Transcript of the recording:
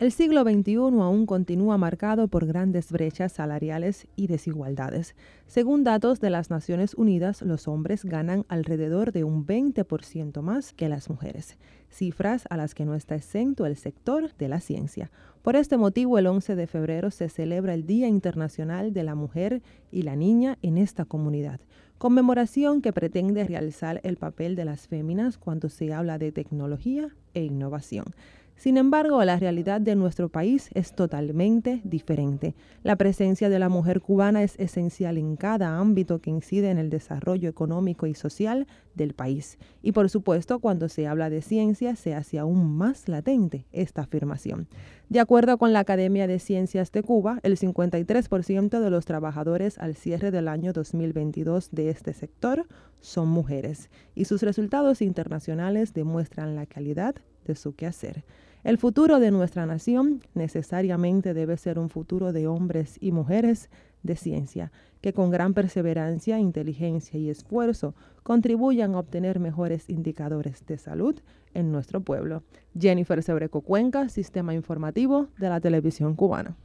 El siglo XXI aún continúa marcado por grandes brechas salariales y desigualdades. Según datos de las Naciones Unidas, los hombres ganan alrededor de un 20% más que las mujeres, cifras a las que no está exento el sector de la ciencia. Por este motivo, el 11 de febrero se celebra el Día Internacional de la Mujer y la Niña en esta comunidad conmemoración que pretende realizar el papel de las féminas cuando se habla de tecnología e innovación. Sin embargo, la realidad de nuestro país es totalmente diferente. La presencia de la mujer cubana es esencial en cada ámbito que incide en el desarrollo económico y social del país. Y por supuesto, cuando se habla de ciencia, se hace aún más latente esta afirmación. De acuerdo con la Academia de Ciencias de Cuba, el 53% de los trabajadores al cierre del año 2022 de este sector son mujeres y sus resultados internacionales demuestran la calidad su quehacer. El futuro de nuestra nación necesariamente debe ser un futuro de hombres y mujeres de ciencia, que con gran perseverancia, inteligencia y esfuerzo contribuyan a obtener mejores indicadores de salud en nuestro pueblo. Jennifer Sebreco Cuenca, Sistema Informativo de la Televisión Cubana.